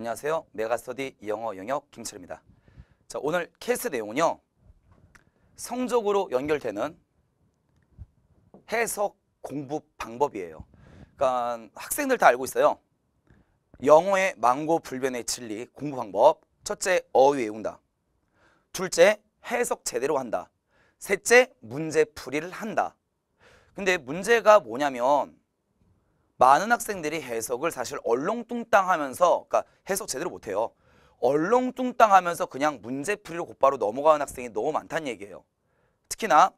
안녕하세요. 메가스터디 영어 영역 김철입니다. 자, 오늘 캐이스 내용은요. 성적으로 연결되는 해석 공부 방법이에요. 그러니까 학생들 다 알고 있어요. 영어의 망고 불변의 진리 공부 방법. 첫째, 어휘 외운다. 둘째, 해석 제대로 한다. 셋째, 문제 풀이를 한다. 근데 문제가 뭐냐면 많은 학생들이 해석을 사실 얼렁뚱땅하면서 그러니까 해석 제대로 못해요. 얼렁뚱땅하면서 그냥 문제풀이로 곧바로 넘어가는 학생이 너무 많다는 얘기예요. 특히나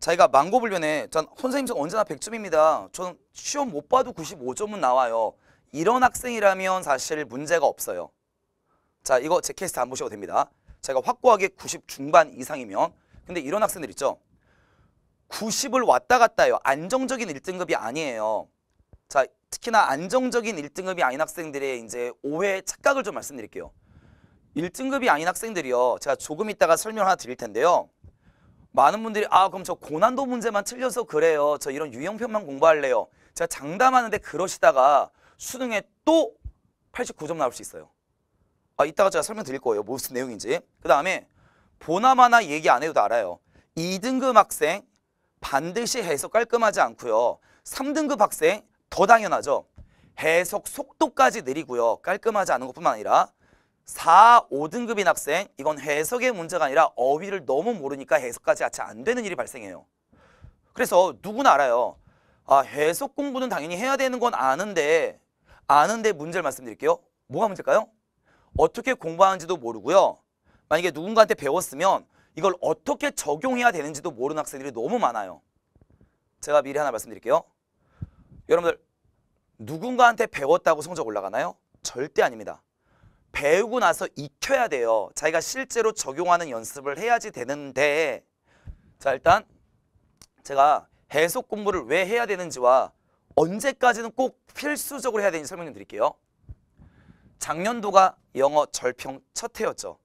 자기가 망고불변에 전 선생님 저 언제나 100점입니다. 전 시험 못 봐도 95점은 나와요. 이런 학생이라면 사실 문제가 없어요. 자 이거 제 케이스 다안 보셔도 됩니다. 제가 확고하게 90 중반 이상이면 근데 이런 학생들 있죠. 90을 왔다 갔다 해요. 안정적인 1등급이 아니에요. 자, 특히나 안정적인 1등급이 아닌 학생들의 이제 오해 착각을 좀 말씀드릴게요. 1등급이 아닌 학생들이요. 제가 조금 이따가 설명 하나 드릴 텐데요. 많은 분들이 아 그럼 저 고난도 문제만 틀려서 그래요. 저 이런 유형편만 공부할래요. 제가 장담하는데 그러시다가 수능에 또 89점 나올 수 있어요. 아 이따가 제가 설명 드릴 거예요. 무슨 내용인지. 그 다음에 보나마나 얘기 안 해도 알아요. 2등급 학생 반드시 해석 깔끔하지 않고요. 3등급 학생 더 당연하죠. 해석 속도까지 느리고요. 깔끔하지 않은 것뿐만 아니라 4, 5등급인 학생 이건 해석의 문제가 아니라 어휘를 너무 모르니까 해석까지 같이 안 되는 일이 발생해요. 그래서 누구나 알아요. 아 해석 공부는 당연히 해야 되는 건 아는데 아는데 문제를 말씀드릴게요. 뭐가 문제일까요? 어떻게 공부하는지도 모르고요. 만약에 누군가한테 배웠으면 이걸 어떻게 적용해야 되는지도 모르는 학생들이 너무 많아요. 제가 미리 하나 말씀드릴게요. 여러분들 누군가한테 배웠다고 성적 올라가나요? 절대 아닙니다. 배우고 나서 익혀야 돼요. 자기가 실제로 적용하는 연습을 해야지 되는데 자 일단 제가 해석 공부를 왜 해야 되는지와 언제까지는 꼭 필수적으로 해야 되는지 설명해 드릴게요. 작년도가 영어 절평 첫 해였죠.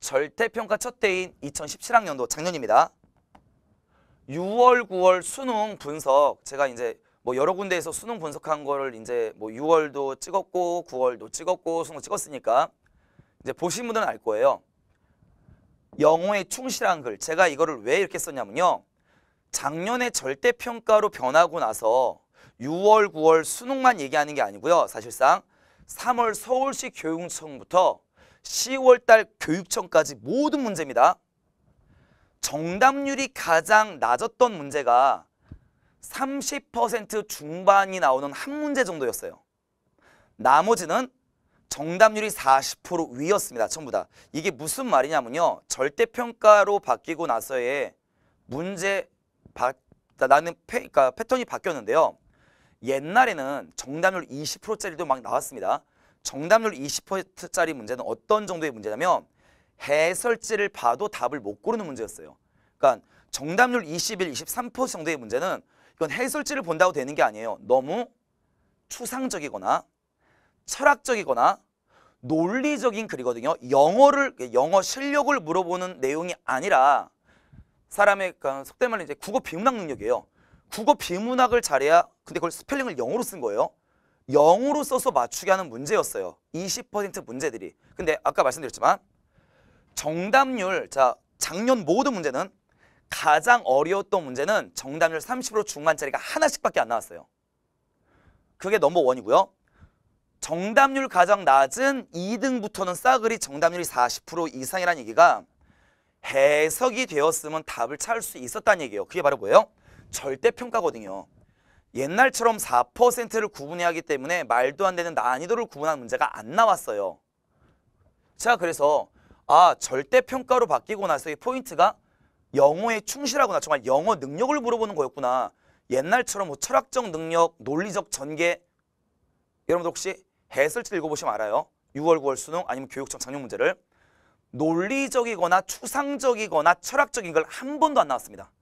절대평가 첫 해인 2017학년도 작년입니다. 6월, 9월 수능 분석 제가 이제 뭐 여러 군데에서 수능 분석한 거를 이제 뭐 6월도 찍었고 9월도 찍었고 수능 찍었으니까 이제 보신 분들은 알 거예요. 영어에 충실한 글. 제가 이거를 왜 이렇게 썼냐면요. 작년에 절대평가로 변하고 나서 6월, 9월 수능만 얘기하는 게 아니고요. 사실상 3월 서울시 교육청부터 10월달 교육청까지 모든 문제입니다. 정답률이 가장 낮았던 문제가 30% 중반이 나오는 한 문제 정도였어요. 나머지는 정답률이 40% 위였습니다. 전부 다. 이게 무슨 말이냐면요. 절대평가로 바뀌고 나서의 문제 바, 나는 패, 그러니까 패턴이 바뀌었는데요. 옛날에는 정답률 20%짜리도 막 나왔습니다. 정답률 20%짜리 문제는 어떤 정도의 문제냐면 해설지를 봐도 답을 못 고르는 문제였어요. 그러니까 정답률 21, 23% 정도의 문제는 이건 해설지를 본다고 되는 게 아니에요. 너무 추상적이거나 철학적이거나 논리적인 글이거든요. 영어를 영어 실력을 물어보는 내용이 아니라 사람의 그러니까 속된 말로 이제 국어 비문학 능력이에요. 국어 비문학을 잘해야 근데 그걸 스펠링을 영어로 쓴 거예요. 영어로 써서 맞추게 하는 문제였어요. 20% 문제들이. 근데 아까 말씀드렸지만 정답률 자 작년 모든 문제는 가장 어려웠던 문제는 정답률 30% 중반짜리가 하나씩밖에 안 나왔어요. 그게 넘버 원이고요. 정답률 가장 낮은 2등부터는 싸그리 정답률이 40% 이상이라는 얘기가 해석이 되었으면 답을 찾을 수 있었다는 얘기예요. 그게 바로 뭐예요? 절대평가거든요. 옛날처럼 4%를 구분해야 하기 때문에 말도 안 되는 난이도를 구분한 문제가 안 나왔어요. 자, 그래서 아 절대평가로 바뀌고 나서이 포인트가 영어에 충실하거나 정말 영어 능력을 물어보는 거였구나. 옛날처럼 뭐 철학적 능력, 논리적 전개. 여러분들 혹시 해설지 읽어보시면 알아요. 6월, 9월 수능 아니면 교육청 작년 문제를. 논리적이거나 추상적이거나 철학적인 걸 한 번도 안 나왔습니다.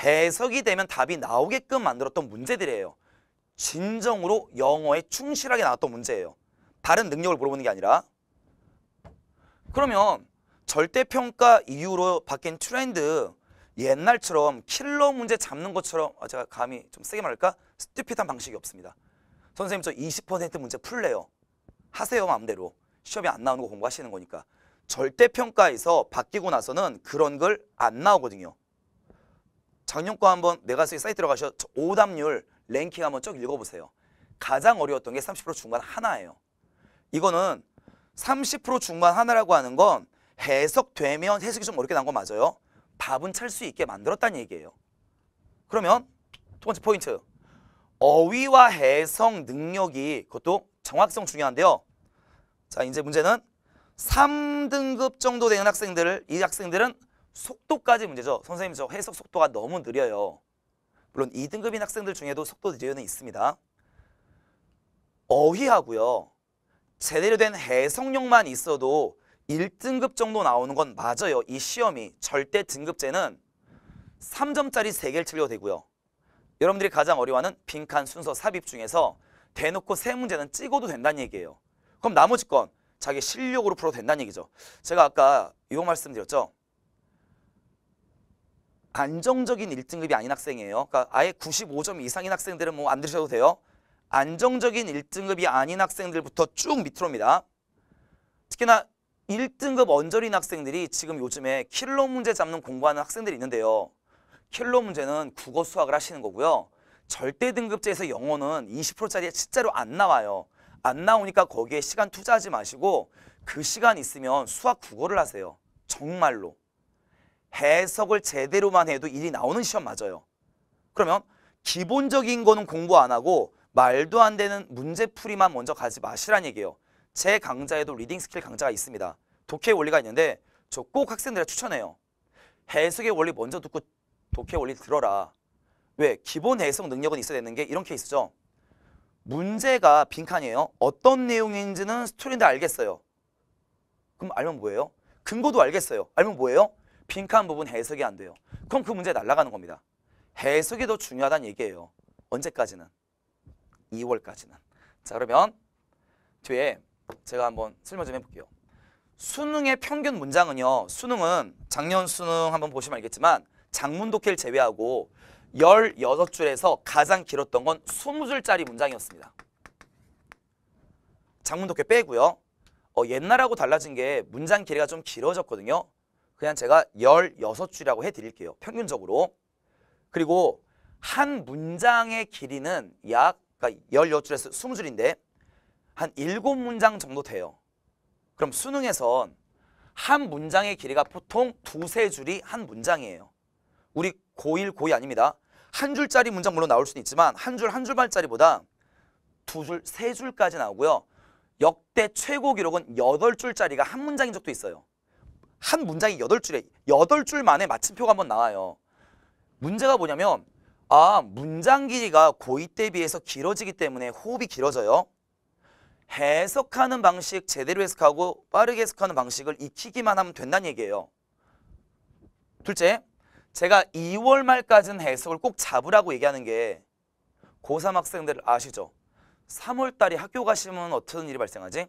해석이 되면 답이 나오게끔 만들었던 문제들이에요. 진정으로 영어에 충실하게 나왔던 문제예요. 다른 능력을 물어보는 게 아니라. 그러면 절대평가 이후로 바뀐 트렌드 옛날처럼 킬러 문제 잡는 것처럼 아, 제가 감히 좀 세게 말할까? 스튜핏한 방식이 없습니다. 선생님 저 20% 문제 풀래요. 하세요 마음대로. 시험이 안 나오는 거 공부하시는 거니까. 절대평가에서 바뀌고 나서는 그런 걸 안 나오거든요. 작년 거 한번 내가 쓰기 사이트 들어가셔 오답률 랭킹 한번 쭉 읽어보세요. 가장 어려웠던 게 30%중간 하나예요. 이거는 30%중간 하나라고 하는 건 해석되면 해석이 좀 어렵게 난 거 맞아요. 밥은찰 수 있게 만들었다는 얘기예요. 그러면 두 번째 포인트. 어휘와 해석 능력이 그것도 정확성 중요한데요. 자, 이제 문제는 3등급 정도 되는 학생들을 이 학생들은 속도까지 문제죠. 선생님 저 해석 속도가 너무 느려요. 물론 2등급인 학생들 중에도 속도 느려는 있습니다. 어휘하고요. 제대로 된 해석력만 있어도 1등급 정도 나오는 건 맞아요. 이 시험이 절대 등급제는 3점짜리 3개를 틀려도 되고요. 여러분들이 가장 어려워하는 빈칸 순서 삽입 중에서 대놓고 세 문제는 찍어도 된다는 얘기예요. 그럼 나머지 건 자기 실력으로 풀어도 된다는 얘기죠. 제가 아까 이거 말씀드렸죠. 안정적인 1등급이 아닌 학생이에요. 그러니까 아예 95점 이상인 학생들은 뭐안 들으셔도 돼요. 안정적인 1등급이 아닌 학생들부터 쭉 밑으로입니다. 특히나 1등급 언저인 학생들이 지금 요즘에 킬러 문제 잡는 공부하는 학생들이 있는데요. 킬러 문제는 국어 수학을 하시는 거고요. 절대 등급제에서 영어는 20%짜리 에 진짜로 안 나와요. 안 나오니까 거기에 시간 투자하지 마시고 그 시간 있으면 수학 국어를 하세요. 정말로. 해석을 제대로만 해도 일이 나오는 시험 맞아요. 그러면 기본적인 거는 공부 안 하고 말도 안 되는 문제풀이만 먼저 가지 마시란 얘기예요. 제 강좌에도 리딩 스킬 강좌가 있습니다. 독해 원리가 있는데 저 꼭 학생들에 추천해요. 해석의 원리 먼저 듣고 독해 원리 들어라. 왜? 기본 해석 능력은 있어야 되는 게 이런 케이스죠. 문제가 빈칸이에요. 어떤 내용인지는 스토리인데 알겠어요. 그럼 알면 뭐예요? 근거도 알겠어요. 알면 뭐예요? 빈칸 부분 해석이 안 돼요. 그럼 그 문제 날아가는 겁니다. 해석이 더 중요하다는 얘기예요. 언제까지는? 2월까지는. 자 그러면 뒤에 제가 한번 설명 좀 해볼게요. 수능의 평균 문장은요. 수능은 작년 수능 한번 보시면 알겠지만 장문 독해를 제외하고 16줄에서 가장 길었던 건 20줄짜리 문장이었습니다. 장문 독해 빼고요. 어, 옛날하고 달라진 게 문장 길이가 좀 길어졌거든요. 그냥 제가 16줄이라고 해드릴게요. 평균적으로. 그리고 한 문장의 길이는 약 그러니까 16줄에서 20줄인데 한 일곱 문장 정도 돼요. 그럼 수능에선 한 문장의 길이가 보통 두세 줄이 한 문장이에요. 우리 고1, 고2 아닙니다. 한 줄짜리 문장 물론 나올 수는 있지만 한 줄, 한 줄반짜리보다 두 줄, 세 줄까지 나오고요. 역대 최고 기록은 여덟 줄짜리가 한 문장인 적도 있어요. 한 문장이 여덟 줄에 여덟 줄 만에 마침표가 한번 나와요. 문제가 뭐냐면 아 문장 길이가 고2 때 비해서 길어지기 때문에 호흡이 길어져요. 해석하는 방식 제대로 해석하고 빠르게 해석하는 방식을 익히기만 하면 된다는 얘기예요. 둘째, 제가 2월 말까지는 해석을 꼭 잡으라고 얘기하는 게 고3 학생들 아시죠? 3월 달에 학교 가시면 어떤 일이 발생하지?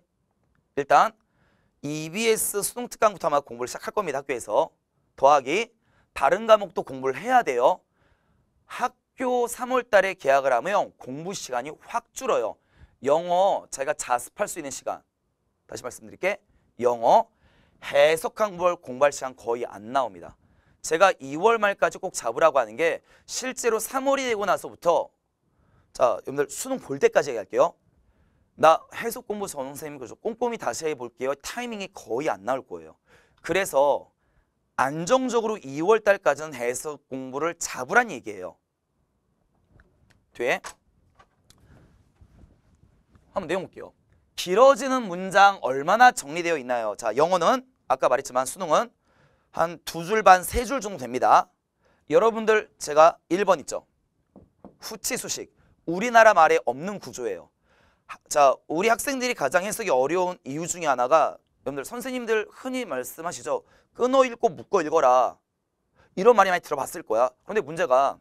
일단 EBS 수능 특강부터 아마 공부를 시작할 겁니다. 학교에서. 더하기 다른 과목도 공부를 해야 돼요. 학교 3월 달에 개학을 하면 공부 시간이 확 줄어요. 영어 자기가 자습할 수 있는 시간 다시 말씀드릴게 영어 해석 한걸 공부할 시간 거의 안 나옵니다. 제가 2월 말까지 꼭 잡으라고 하는 게 실제로 3월이 되고 나서부터 자 여러분들 수능 볼 때까지 얘기할게요. 나 해석 공부 전원 선생님 그죠 꼼꼼히 다시 해볼게요. 타이밍이 거의 안 나올 거예요. 그래서 안정적으로 2월 달까지는 해석 공부를 잡으란 얘기예요. 돼? 한번 내용 볼게요. 길어지는 문장 얼마나 정리되어 있나요? 자, 영어는 아까 말했지만 수능은 한 두 줄 반, 세 줄 정도 됩니다. 여러분들 제가 1번 있죠. 후치 수식. 우리나라 말에 없는 구조예요. 자, 우리 학생들이 가장 해석이 어려운 이유 중에 하나가 여러분들 선생님들 흔히 말씀하시죠. 끊어 읽고 묶어 읽어라. 이런 말이 많이 들어봤을 거야. 그런데 문제가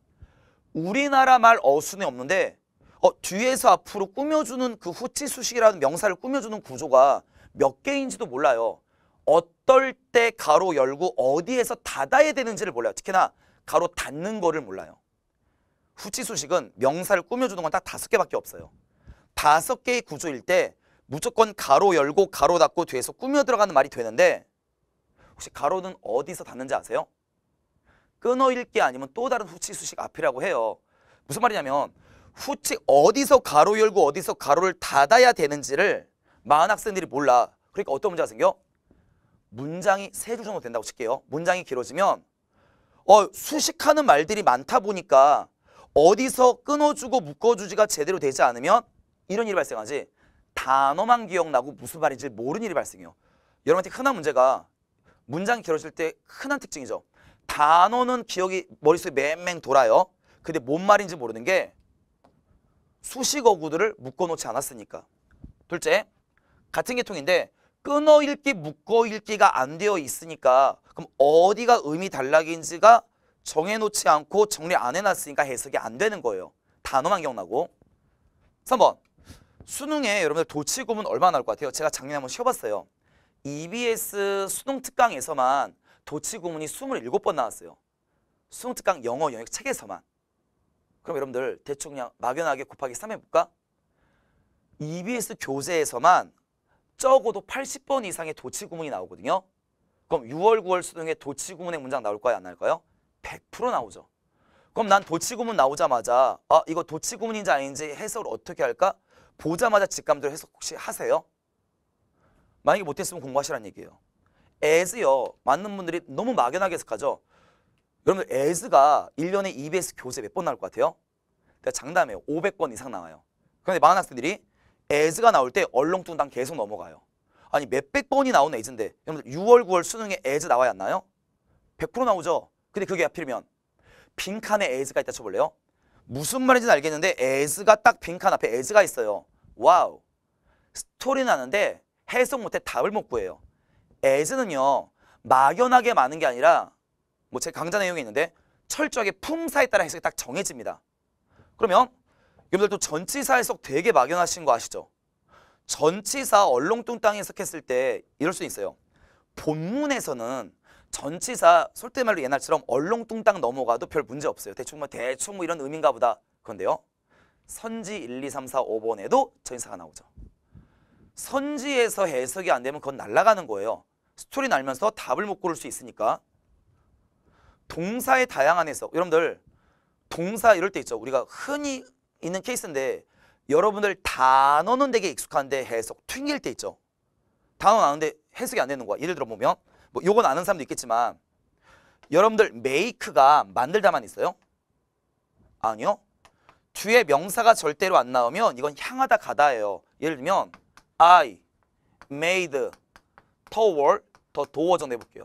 우리나라 말 어순이 없는데 어, 뒤에서 앞으로 꾸며주는 그 후치 수식이라는 명사를 꾸며주는 구조가 몇 개인지도 몰라요. 어떨 때 가로 열고 어디에서 닫아야 되는지를 몰라요. 특히나 가로 닫는 거를 몰라요. 후치 수식은 명사를 꾸며주는 건 딱 다섯 개밖에 없어요. 다섯 개의 구조일 때 무조건 가로 열고 가로 닫고 뒤에서 꾸며 들어가는 말이 되는데 혹시 가로는 어디서 닫는지 아세요? 끊어 읽기 아니면 또 다른 후치 수식 앞이라고 해요. 무슨 말이냐면 후측 어디서 가로 열고 어디서 가로를 닫아야 되는지를 많은 학생들이 몰라. 그러니까 어떤 문제가 생겨? 문장이 세 줄 정도 된다고 칠게요. 문장이 길어지면 어, 수식하는 말들이 많다 보니까 어디서 끊어주고 묶어주지가 제대로 되지 않으면 이런 일이 발생하지. 단어만 기억나고 무슨 말인지 모르는 일이 발생해요. 여러분한테 흔한 문제가 문장이 길어질 때 흔한 특징이죠. 단어는 기억이 머릿속에 맹맹 돌아요. 근데 뭔 말인지 모르는 게 수식 어구들을 묶어놓지 않았으니까. 둘째, 같은 계통인데 끊어 읽기, 묶어 읽기가 안 되어 있으니까 그럼 어디가 의미 단락인지가 정해놓지 않고 정리 안 해놨으니까 해석이 안 되는 거예요. 단어만 기억나고. 3번, 수능에 여러분들 도치 구문 얼마 나올 것 같아요? 제가 작년에 한번 쉬어봤어요. EBS 수능 특강에서만 도치 구문이 27번 나왔어요. 수능 특강 영어 영역 책에서만. 그럼 여러분들 대충 그냥 막연하게 곱하기 3 해볼까? EBS 교재에서만 적어도 80번 이상의 도치구문이 나오거든요. 그럼 6월, 9월 수능에 도치구문의 문장 나올 까요안 나올까요? 100% 나오죠. 그럼 난 도치구문 나오자마자 아 이거 도치구문인지 아닌지 해석을 어떻게 할까? 보자마자 직감대로 해석 혹시 하세요? 만약에 못했으면 공부하시라는 얘기예요. as요. 맞는 분들이 너무 막연하게 해석하죠. 여러분들 에즈가 1년에 EBS 교재 몇 번 나올 것 같아요? 제가 장담해요. 500번 이상 나와요. 그런데 많은 학생들이 에즈가 나올 때 얼렁뚱땅 계속 넘어가요. 아니 몇백 번이 나오는 에즈인데 여러분들 6월, 9월 수능에 에즈 나와야 안 나요? 100% 나오죠. 근데 그게 하필이면 빈칸에 에즈가 있다 쳐볼래요? 무슨 말인지 알겠는데 에즈가 딱 빈칸 앞에 에즈가 있어요. 와우. 스토리 나는데 해석 못해 답을 못 구해요. 에즈는요. 막연하게 많은 게 아니라 뭐제 강좌 내용이 있는데 철저하게 품사에 따라 해석이 딱 정해집니다. 그러면 여러분들도 전치사 해석 되게 막연하신 거 아시죠? 전치사 얼렁뚱땅 해석했을 때 이럴 수 있어요. 본문에서는 전치사 솔직말로 옛날처럼 얼렁뚱땅 넘어가도 별 문제 없어요. 대충 뭐 대충 뭐 이런 의미인가 보다. 그런데요. 선지 1, 2, 3, 4, 5번에도 전치사가 나오죠. 선지에서 해석이 안 되면 그건 날아가는 거예요. 스토리 알면서 답을 못 고를 수 있으니까 동사의 다양한 해석 여러분들 동사 이럴 때 있죠 우리가 흔히 있는 케이스인데 여러분들 단어는 되게 익숙한데 해석 튕길 때 있죠 단어는 는데 해석이 안 되는 거야 예를 들어 보면 뭐 요건 아는 사람도 있겠지만 여러분들 메이크가 만들다만 있어요? 아니요 뒤에 명사가 절대로 안 나오면 이건 향하다 가다예요 예를 들면 I made toward 더 도어 정해볼게요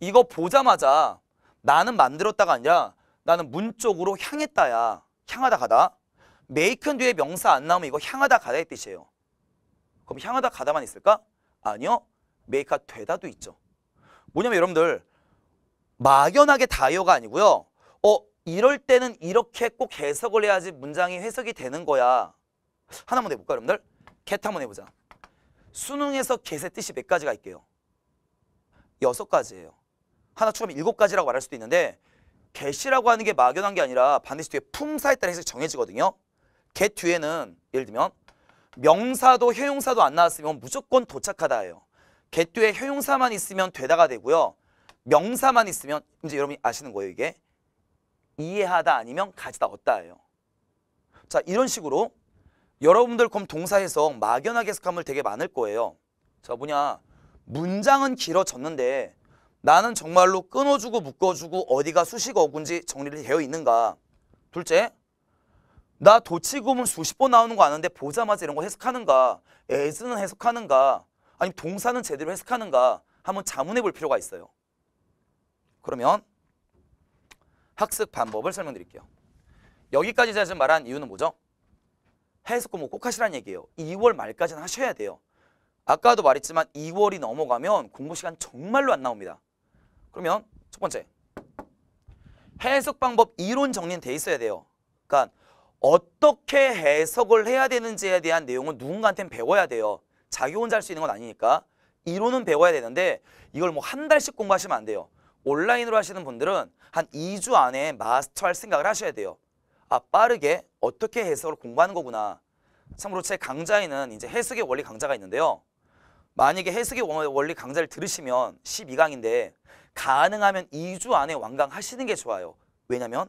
이거 보자마자 나는 만들었다가 아니라 나는 문 쪽으로 향했다야. 향하다 가다. 메이크 뒤에 명사 안 나오면 이거 향하다 가다의 뜻이에요. 그럼 향하다 가다만 있을까? 아니요. 메이크가 되다도 있죠. 뭐냐면 여러분들 막연하게 다이어가 아니고요. 어 이럴 때는 이렇게 꼭 해석을 해야지 문장이 해석이 되는 거야. 하나만 해볼까 여러분들? 겟 한번 해보자. 수능에서 겟의 뜻이 몇 가지가 있게요? 여섯 가지예요. 하나 추가하면 일곱 가지라고 말할 수도 있는데 개시라고 하는 게 막연한 게 아니라 반드시 뒤에 품사에 따라 해석이 정해지거든요. 개 뒤에는 예를 들면 명사도 형용사도 안 나왔으면 무조건 도착하다예요. 개 뒤에 형용사만 있으면 되다가 되고요. 명사만 있으면 이제 여러분이 아시는 거예요 이게 이해하다 아니면 가지다 얻다예요. 자 이런 식으로 여러분들 그럼 동사 해석 막연하게 해석한 분 되게 많을 거예요. 자 뭐냐 문장은 길어졌는데 나는 정말로 끊어주고 묶어주고 어디가 수식 어구인지 정리를 되어 있는가. 둘째, 나 도치구문 수십 번 나오는 거 아는데 보자마자 이런 거 해석하는가. 에 s 는 해석하는가. 아니면 동사는 제대로 해석하는가. 한번 자문해 볼 필요가 있어요. 그러면 학습 방법을 설명드릴게요. 여기까지 제가 지금 말한 이유는 뭐죠? 해석 공부 뭐 꼭 하시라는 얘기예요. 2월 말까지는 하셔야 돼요. 아까도 말했지만 2월이 넘어가면 공부 시간 정말로 안 나옵니다. 그러면 첫 번째 해석 방법 이론 정리는 돼 있어야 돼요. 그러니까 어떻게 해석을 해야 되는지에 대한 내용은 누군가한테는 배워야 돼요. 자기 혼자 할 수 있는 건 아니니까. 이론은 배워야 되는데 이걸 뭐 한 달씩 공부하시면 안 돼요. 온라인으로 하시는 분들은 한 2주 안에 마스터할 생각을 하셔야 돼요. 아 빠르게 어떻게 해석을 공부하는 거구나. 참고로 제 강좌에는 이제 해석의 원리 강좌가 있는데요. 만약에 해석의 원리 강좌를 들으시면 12강인데 가능하면 2주 안에 완강 하시는 게 좋아요. 왜냐면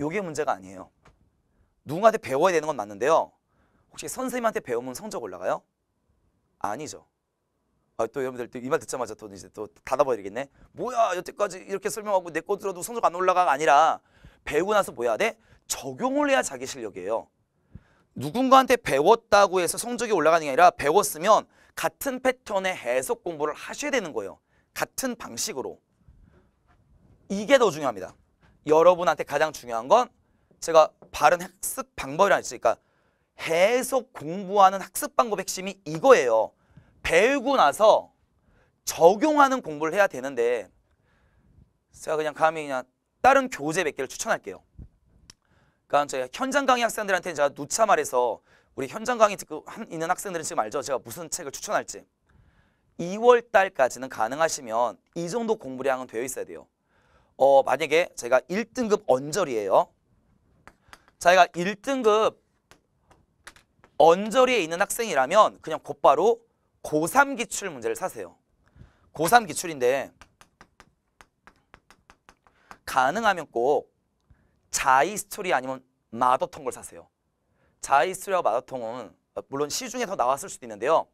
요게 문제가 아니에요. 누군가한테 배워야 되는 건 맞는데요. 혹시 선생님한테 배우면 성적 올라가요? 아니죠. 아, 또 여러분들 이 말 듣자마자 또 이제 또 닫아버리겠네. 뭐야 여태까지 이렇게 설명하고 내 거 들어도 성적 안 올라가가 아니라 배우고 나서 뭐 해야 돼? 적용을 해야 자기 실력이에요. 누군가한테 배웠다고 해서 성적이 올라가는 게 아니라 배웠으면 같은 패턴의 해석 공부를 하셔야 되는 거예요. 같은 방식으로 이게 더 중요합니다. 여러분한테 가장 중요한 건 제가 바른 학습 방법이라는 으니까 그러니까 계속 공부하는 학습 방법 핵심이 이거예요. 배우고 나서 적용하는 공부를 해야 되는데 제가 그냥 감히 그냥 다른 교재 몇 개를 추천할게요. 그러니까 제가 현장 강의 학생들한테 제가 누차 말해서 우리 현장 강의 듣고 있는 학생들은 지금 알죠? 제가 무슨 책을 추천할지. 2월 달까지는 가능하시면 이 정도 공부량은 되어 있어야 돼요. 어, 만약에 제가 1등급 언저리예요. 자기가 1등급 언저리에 있는 학생이라면 그냥 곧바로 고3 기출 문제를 사세요. 고3 기출인데 가능하면 꼭 자이스토리 아니면 마더통을 사세요. 자이스토리와 마더통은 물론 시중에서 나왔을 수도 있는데요.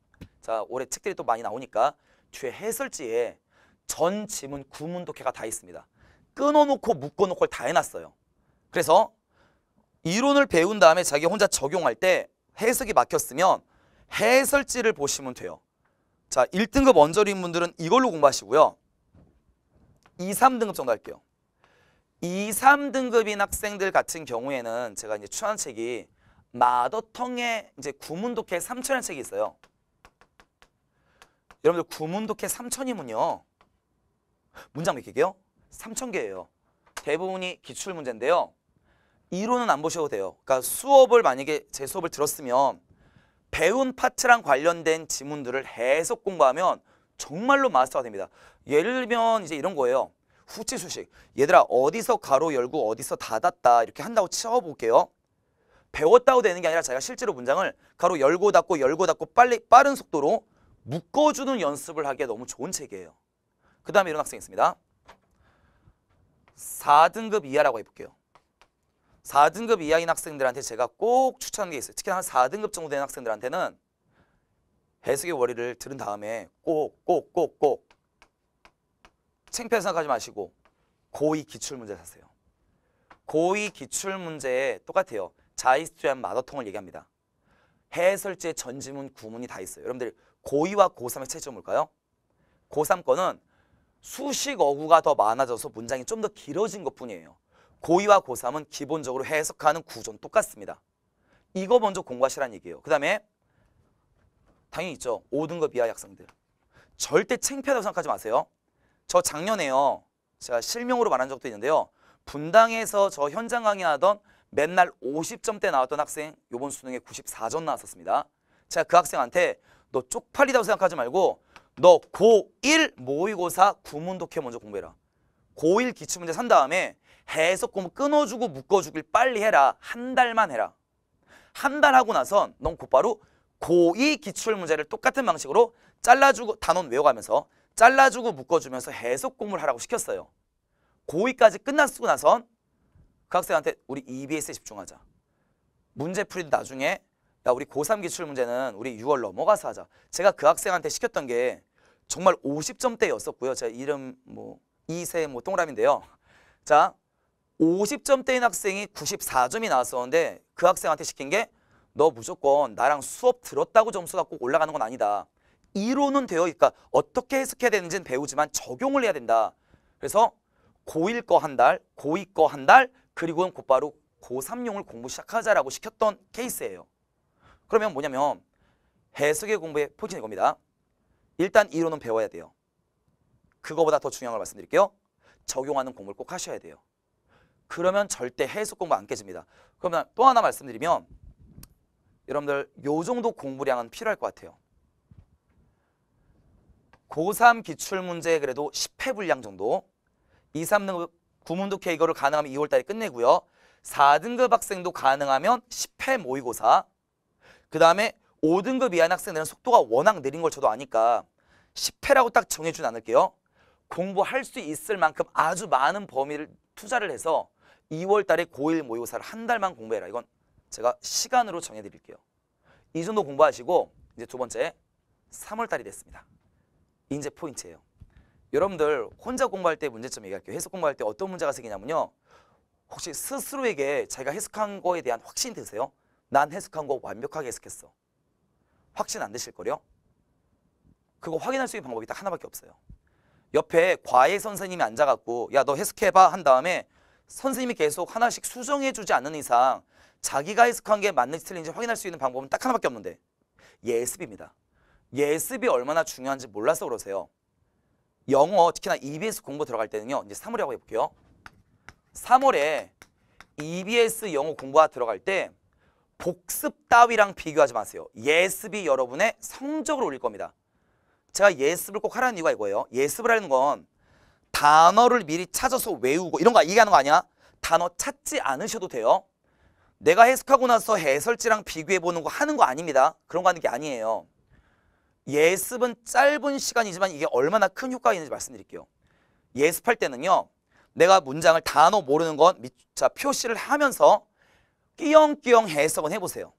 자 올해 책들이 또 많이 나오니까 뒤에 해설지에 전 지문 구문 독해가 다 있습니다. 끊어놓고 묶어놓고 다 해놨어요. 그래서 이론을 배운 다음에 자기 혼자 적용할 때 해석이 막혔으면 해설지를 보시면 돼요. 자 1등급 언저리인 분들은 이걸로 공부하시고요. 2, 3등급 정도 할게요. 2, 3등급인 학생들 같은 경우에는 제가 이제 추천한 책이 마더텅의 이제 구문독해 3천원 책이 있어요. 여러분들 구문독해 3천이면요 문장 몇 개게요? 3천 개예요. 대부분이 기출 문제인데요. 이론은 안 보셔도 돼요. 그러니까 수업을 만약에 제 수업을 들었으면 배운 파트랑 관련된 지문들을 해석 공부하면 정말로 마스터가 됩니다. 예를 들면 이제 이런 거예요. 후치 수식. 얘들아 어디서 가로 열고 어디서 닫았다 이렇게 한다고 쳐볼게요 배웠다고 되는 게 아니라 제가 실제로 문장을 가로 열고 닫고 열고 닫고 빨리 빠른 속도로 묶어주는 연습을 하기에 너무 좋은 책이에요. 그 다음에 이런 학생 있습니다. 4등급 이하라고 해볼게요. 4등급 이하인 학생들한테 제가 꼭 추천하는 게 있어요. 특히한 4등급 정도 되 학생들한테는 해석의 원리를 들은 다음에 꼭 꼭 꼭 꼭 챙피해 생각하지 마시고 고의 기출문제 사세요. 고의 기출문제 똑같아요. 자이스트리안 마더통을 얘기합니다. 해설지에 전지문, 구문이 다 있어요. 여러분들 고2와 고3의 차이점 뭘까요? 고3 거는 수식 어구가 더 많아져서 문장이 좀 더 길어진 것뿐이에요. 고2와 고3은 기본적으로 해석하는 구조는 똑같습니다. 이거 먼저 공부하시라는 얘기예요. 그 다음에 당연히 있죠. 5등급 이하 약생들. 절대 창피하다고 생각하지 마세요. 저 작년에요. 제가 실명으로 말한 적도 있는데요. 분당에서 저 현장 강의하던 맨날 50점대 나왔던 학생 요번 수능에 94점 나왔었습니다. 제가 그 학생한테 너 쪽팔리다고 생각하지 말고 너 고1 모의고사 구문독해 먼저 공부해라. 고1 기출문제 산 다음에 해석 공부 끊어주고 묶어주길 빨리 해라. 한 달만 해라. 한 달 하고 나선 넌 곧바로 고2 기출문제를 똑같은 방식으로 잘라주고 단원 외워가면서 잘라주고 묶어주면서 해석 공부를 하라고 시켰어요. 고2까지 끝났고 나선 그 학생한테 우리 EBS에 집중하자. 문제풀이도 나중에 야 우리 고3 기출 문제는 우리 6월 넘어가서 하자. 제가 그 학생한테 시켰던 게 정말 50점대였었고요. 제 이름 뭐 이세 뭐 동그라미인데요. 자 50점대인 학생이 94점이 나왔었는데 그 학생한테 시킨 게 너 무조건 나랑 수업 들었다고 점수가 꼭 올라가는 건 아니다. 이론은 되어 그러니까 어떻게 해석해야 되는지는 배우지만 적용을 해야 된다. 그래서 고1 거 한 달, 고2 거 한 달, 그리고는 곧바로 고3용을 공부 시작하자라고 시켰던 케이스예요. 그러면 뭐냐면 해석의 공부의 포인트인 겁니다. 일단 이론은 배워야 돼요. 그거보다 더 중요한 걸 말씀드릴게요. 적용하는 공부를 꼭 하셔야 돼요. 그러면 절대 해석 공부 안 깨집니다. 그러면 또 하나 말씀드리면 여러분들 요 정도 공부량은 필요할 것 같아요. 고3 기출문제 그래도 10회 분량 정도 2, 3등급 구문도 K 이거를 가능하면 2월달에 끝내고요. 4등급 학생도 가능하면 10회 모의고사 그 다음에 5등급 이하 학생들은 속도가 워낙 느린 걸 저도 아니까 10회라고 딱 정해주진 않을게요. 공부할 수 있을 만큼 아주 많은 범위를 투자를 해서 2월 달에 고1 모의고사를 한 달만 공부해라. 이건 제가 시간으로 정해드릴게요. 이 정도 공부하시고 이제 두 번째 3월 달이 됐습니다. 이제 포인트예요. 여러분들 혼자 공부할 때 문제점 얘기할게요. 해석 공부할 때 어떤 문제가 생기냐면요. 혹시 스스로에게 자기가 해석한 거에 대한 확신이 드세요? 난 해석한 거 완벽하게 해석했어. 확신 안 되실 거요 그거 확인할 수 있는 방법이 딱 하나밖에 없어요. 옆에 과외 선생님이 앉아갖고 야 너 해석해봐 한 다음에 선생님이 계속 하나씩 수정해주지 않는 이상 자기가 해석한 게 맞는지 틀린지 확인할 수 있는 방법은 딱 하나밖에 없는데 예습입니다. 예습이 얼마나 중요한지 몰라서 그러세요. 영어 특히나 EBS 공부 들어갈 때는요. 이제 3월이라고 해볼게요. 3월에 EBS 영어 공부가 들어갈 때 복습 따위랑 비교하지 마세요. 예습이 여러분의 성적을 올릴 겁니다. 제가 예습을 꼭 하라는 이유가 이거예요. 예습을 하는 건 단어를 미리 찾아서 외우고 이런 거 얘기하는 거 아니야? 단어 찾지 않으셔도 돼요. 내가 해석하고 나서 해설지랑 비교해보는 거 하는 거 아닙니다. 그런 거 하는 게 아니에요. 예습은 짧은 시간이지만 이게 얼마나 큰 효과가 있는지 말씀드릴게요. 예습할 때는요. 내가 문장을 단어 모르는 건 자, 표시를 하면서 끼영끼영 해석은 해보세요.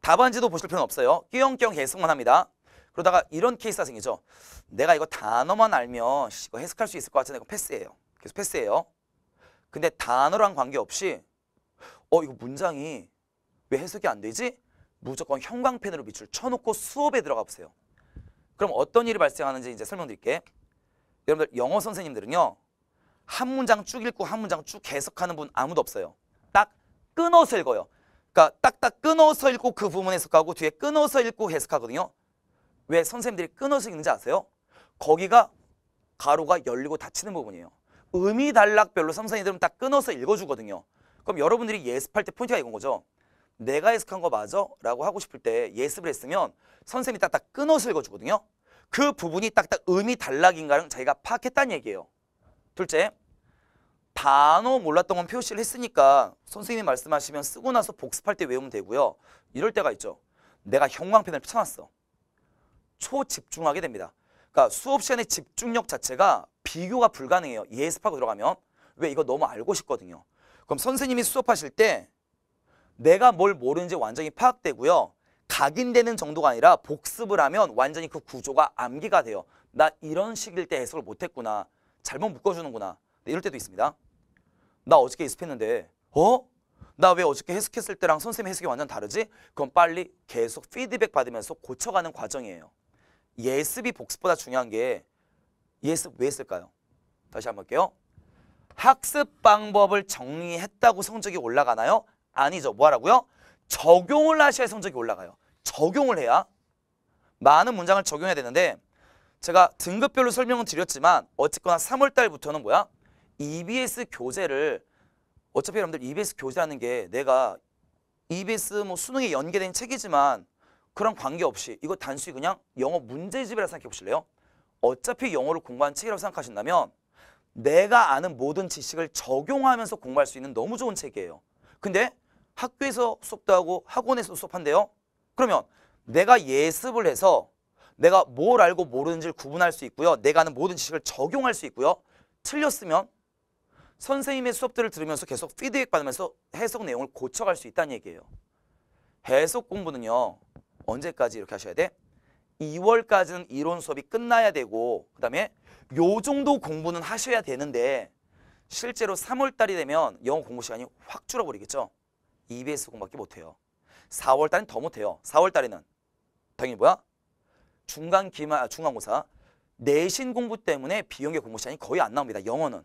답안지도 보실 필요는 없어요. 끼영끼영 해석만 합니다. 그러다가 이런 케이스가 생기죠. 내가 이거 단어만 알면 이거 해석할 수 있을 것같아요 이거 패스예요. 계속 패스예요. 근데 단어랑 관계없이 어 이거 문장이 왜 해석이 안 되지? 무조건 형광펜으로 밑줄 쳐놓고 수업에 들어가 보세요. 그럼 어떤 일이 발생하는지 이제 설명드릴게. 여러분들 영어 선생님들은요. 한 문장 쭉 읽고 한 문장 쭉 해석하는 분 아무도 없어요. 딱 끊어서 읽어요. 그러니까 딱딱 끊어서 읽고 그 부분 해석하고 뒤에 끊어서 읽고 해석하거든요. 왜 선생님들이 끊어서 읽는지 아세요? 거기가 가로가 열리고 닫히는 부분이에요. 의미 단락별로 선생님들은 딱 끊어서 읽어주거든요. 그럼 여러분들이 예습할 때 포인트가 이건 거죠. 내가 예습한거 맞아? 라고 하고 싶을 때 예습을 했으면 선생님이 딱딱 끊어서 읽어주거든요. 그 부분이 딱딱 의미 단락인가를 자기가 파악했다는 얘기예요. 둘째, 단어 몰랐던 건 표시를 했으니까 선생님이 말씀하시면 쓰고 나서 복습할 때 외우면 되고요. 이럴 때가 있죠. 내가 형광펜을 펴놨어. 초집중하게 됩니다. 그러니까 수업 시간에 집중력 자체가 비교가 불가능해요. 예습하고 들어가면. 왜? 이거 너무 알고 싶거든요. 그럼 선생님이 수업하실 때 내가 뭘 모르는지 완전히 파악되고요. 각인되는 정도가 아니라 복습을 하면 완전히 그 구조가 암기가 돼요. 나 이런 식일 때 해석을 못했구나. 잘못 묶어주는구나. 네, 이럴 때도 있습니다. 나 어저께 예습했는데 어? 나 왜 어저께 해석했을 때랑 선생님 해석이 완전 다르지? 그건 빨리 계속 피드백 받으면서 고쳐가는 과정이에요. 예습이 복습보다 중요한 게 예습 왜 했을까요? 다시 한번 볼게요. 학습 방법을 정리했다고 성적이 올라가나요? 아니죠. 뭐하라고요? 적용을 하셔야 성적이 올라가요. 적용을 해야 많은 문장을 적용해야 되는데 제가 등급별로 설명을 드렸지만 어쨌거나 3월 달부터는 뭐야? EBS 교재를 어차피 여러분들 EBS 교재라는 게 내가 EBS 뭐 수능에 연계된 책이지만 그런 관계없이 이거 단순히 그냥 영어 문제집이라 생각해 보실래요? 어차피 영어를 공부한 책이라고 생각하신다면 내가 아는 모든 지식을 적용하면서 공부할 수 있는 너무 좋은 책이에요. 근데 학교에서 수업도 하고 학원에서 수업한대요. 그러면 내가 예습을 해서 내가 뭘 알고 모르는지를 구분할 수 있고요. 내가 아는 모든 지식을 적용할 수 있고요. 틀렸으면 선생님의 수업들을 들으면서 계속 피드백 받으면서 해석 내용을 고쳐갈 수 있다는 얘기예요. 해석 공부는요. 언제까지 이렇게 하셔야 돼? 2월까지는 이론 수업이 끝나야 되고 그 다음에 요 정도 공부는 하셔야 되는데 실제로 3월달이 되면 영어 공부 시간이 확 줄어버리겠죠. EBS 공부밖에 못해요. 4월달엔 더 못해요. 4월달에는 당연히 뭐야? 중간 기말, 아, 중간고사 내신 공부 때문에 비영계 공부 시간이 거의 안 나옵니다. 영어는.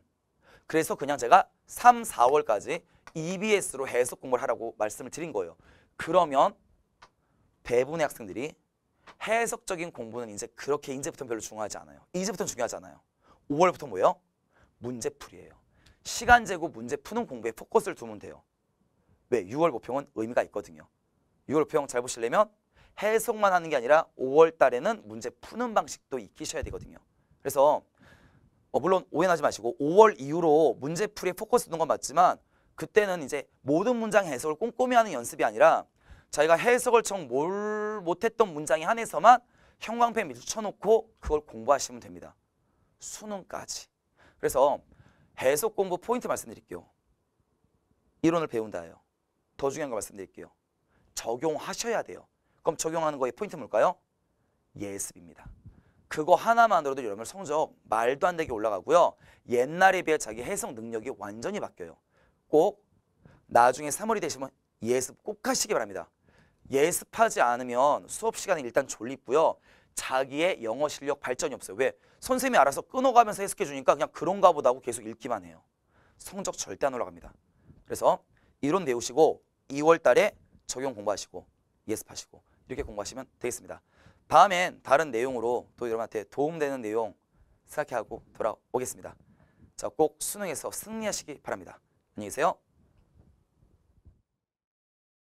그래서 그냥 제가 3, 4월까지 EBS로 해석 공부를 하라고 말씀을 드린 거예요. 그러면 대부분의 학생들이 해석적인 공부는 이제 그렇게 이제부터는 별로 중요하지 않아요. 이제부터는 중요하지 않아요. 5월부터 뭐예요? 문제풀이에요. 시간 재고 문제 푸는 공부에 포커스를 두면 돼요. 왜? 6월 보평은 의미가 있거든요. 6월 보평 잘 보시려면 해석만 하는 게 아니라 5월 달에는 문제 푸는 방식도 익히셔야 되거든요. 그래서 어, 물론 오해하지 마시고 5월 이후로 문제풀이에 포커스 두는 건 맞지만 그때는 이제 모든 문장 해석을 꼼꼼히 하는 연습이 아니라 자기가 해석을 정뭘 못했던 문장에 한해서만 형광펜 밑을 쳐놓고 그걸 공부하시면 됩니다. 수능까지. 그래서 해석 공부 포인트 말씀드릴게요. 이론을 배운다예요. 더 중요한 거 말씀드릴게요. 적용하셔야 돼요. 그럼 적용하는 거에 포인트 뭘까요? 예습입니다. 그거 하나만으로도 여러분 성적 말도 안 되게 올라가고요. 옛날에 비해 자기 해석 능력이 완전히 바뀌어요. 꼭 나중에 3월이 되시면 예습 꼭 하시기 바랍니다. 예습하지 않으면 수업 시간에 일단 졸리고요. 자기의 영어 실력 발전이 없어요. 왜? 선생님이 알아서 끊어가면서 해석해 주니까 그냥 그런가 보다 하고 계속 읽기만 해요. 성적 절대 안 올라갑니다. 그래서 이론 배우시고 2월 달에 적용 공부하시고 예습하시고 이렇게 공부하시면 되겠습니다. 다음엔 다른 내용으로 또 여러분한테 도움되는 내용 생각하고 돌아오겠습니다. 자, 꼭 수능에서 승리하시기 바랍니다. 안녕히 계세요.